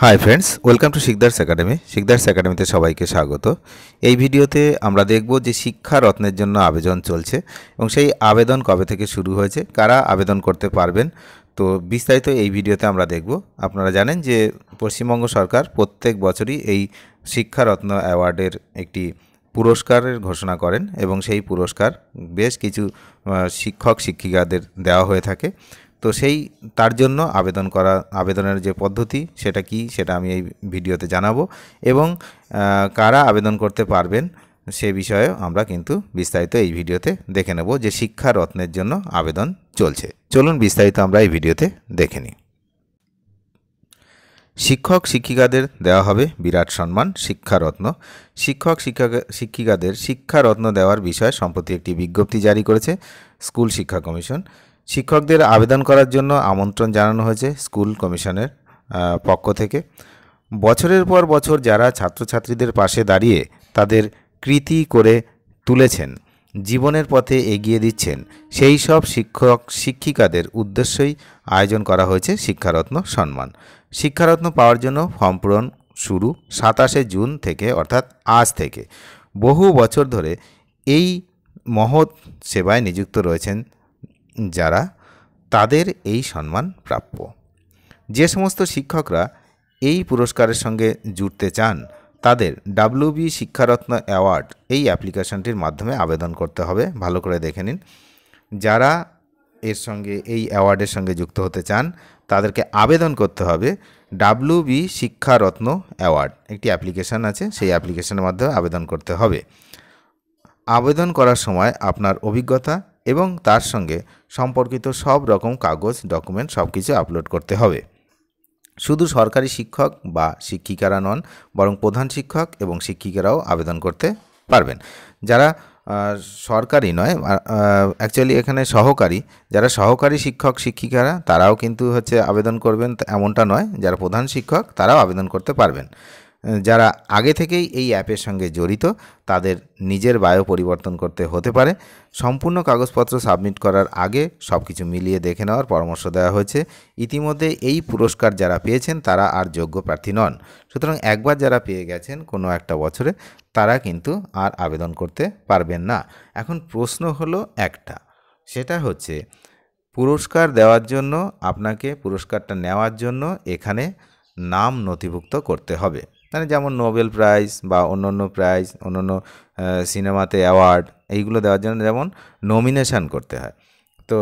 high friends welcome to Sikdar's academy Sikdar's একাডেমিতে সবাইকে স্বাগত এই ভিডিওতে আমরা দেখব যে শিক্ষা রত্নের জন্য আবেদন চলছে এবং সেই আবেদন কবে থেকে শুরু হয়েছে কারা আবেদন করতে পারবেন তো বিস্তারিত এই ভিডিওতে আমরা দেখব আপনারা জানেন যে পশ্চিমবঙ্গ সরকার প্রত্যেক বছরই এই শিক্ষারত্ন অ্যাওয়ার্ডের একটি পুরস্কারের ঘোষণা করেন এবং সেই পুরস্কার বেশ কিছু শিক্ষক শিক্ষিকাদের দেওয়া হয়ে থাকে তো সেই তার জন্য আবেদন করা আবেদনের যে পদ্ধতি সেটা কি সেটা আমি এই ভিডিওতে জানাবো এবং কারা আবেদন করতে পারবেন সে বিষয়ে আমরা কিন্তু বিস্তারিত এই ভিডিওতে দেখে নেব যে শিক্ষা রত্নের জন্য আবেদন চলছে চলুন বিস্তারিত আমরা এই ভিডিওতে দেখে নিই শিক্ষক শিক্ষিকাদের দেওয়া হবে বিরাট সম্মান শিক্ষারত্ন শিক্ষক শিক্ষিকাদের শিক্ষারত্ন দেওয়ার বিষয়ে সম্প্রতি একটি বিজ্ঞপ্তি জারি করেছে স্কুল শিক্ষা কমিশন শিক্ষকদের আবেদন করার জন্য আমন্ত্রণ জানানো হয়েছে স্কুল কমিশনের পক্ষ থেকে বছরের পর বছর যারা ছাত্রছাত্রীদের পাশে দাঁড়িয়ে তাদের কৃতি করে তুলেছেন জীবনের পথে এগিয়ে দিচ্ছেন সেই সব শিক্ষক শিক্ষিকাদের উদ্দেশ্যই আয়োজন করা হয়েছে শিক্ষারত্ন সম্মান শিক্ষারত্ন পাওয়ার জন্য ফর্ম পূরণ শুরু সাতাশে জুন থেকে অর্থাৎ আজ থেকে বহু বছর ধরে এই মহৎ সেবায় নিযুক্ত রয়েছেন যারা তাদের এই সম্মান প্রাপ্য যে সমস্ত শিক্ষকরা এই পুরস্কারের সঙ্গে জুড়তে চান তাদের ডাব্লিউবি শিক্ষারত্ন অ্যাওয়ার্ড এই অ্যাপ্লিকেশনটির মাধ্যমে আবেদন করতে হবে ভালো করে দেখে নিন যারা এর সঙ্গে এই অ্যাওয়ার্ডের সঙ্গে যুক্ত হতে চান তাদেরকে আবেদন করতে হবে ডাব্লিউবি শিক্ষারত্ন অ্যাওয়ার্ড একটি অ্যাপ্লিকেশান আছে সেই অ্যাপ্লিকেশনের মাধ্যমে আবেদন করতে হবে আবেদন করার সময় আপনার অভিজ্ঞতা এবং তার সঙ্গে সম্পর্কিত সব রকম কাগজ ডকুমেন্ট সব কিছু আপলোড করতে হবে শুধু সরকারি শিক্ষক বা শিক্ষিকারা নন বরং প্রধান শিক্ষক এবং শিক্ষিকারাও আবেদন করতে পারবেন যারা সরকারি নয় অ্যাকচুয়ালি এখানে সহকারী যারা সহকারী শিক্ষক শিক্ষিকারা তারাও কিন্তু হচ্ছে আবেদন করবেন এমনটা নয় যারা প্রধান শিক্ষক তারাও আবেদন করতে পারবেন যারা আগে থেকেই এই অ্যাপের সঙ্গে জড়িত তাদের নিজের বায়ো পরিবর্তন করতে হতে পারে সম্পূর্ণ কাগজপত্র সাবমিট করার আগে সব কিছু মিলিয়ে দেখে নেওয়ার পরামর্শ দেওয়া হয়েছে ইতিমধ্যে এই পুরস্কার যারা পেয়েছেন তারা আর যোগ্য প্রার্থী নন সুতরাং একবার যারা পেয়ে গেছেন কোনো একটা বছরে তারা কিন্তু আর আবেদন করতে পারবেন না এখন প্রশ্ন হলো একটা সেটা হচ্ছে পুরস্কার দেওয়ার জন্য আপনাকে পুরস্কারটা নেওয়ার জন্য এখানে নাম নথিভুক্ত করতে হবে মানে যেমন নোবেল প্রাইজ বা অন্য অন্য প্রাইজ অন্য অন্য সিনেমাতে অ্যাওয়ার্ড এইগুলো দেওয়ার জন্য যেমন নমিনেশান করতে হয় তো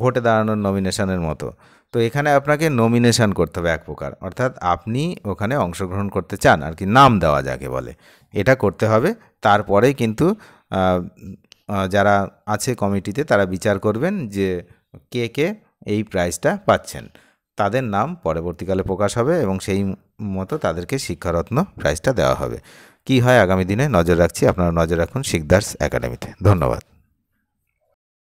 ভোটে দাঁড়ানোর নমিনেশানের মতো তো এখানে আপনাকে নমিনেশান করতে হবে এক প্রকার অর্থাৎ আপনি ওখানে অংশগ্রহণ করতে চান আর কি নাম দেওয়া যাকে বলে এটা করতে হবে তারপরে কিন্তু যারা আছে কমিটিতে তারা বিচার করবেন যে কে কে এই প্রাইজটা পাচ্ছেন তাদের নাম পরবর্তীকালে প্রকাশ হবে এবং সেই মতো তাদেরকে শিক্ষারত্ন প্রাইজটা দেওয়া হবে কি হয় আগামী দিনে নজর রাখছি আপনারা নজর রাখুন শিকদার্স একাডেমিতে ধন্যবাদ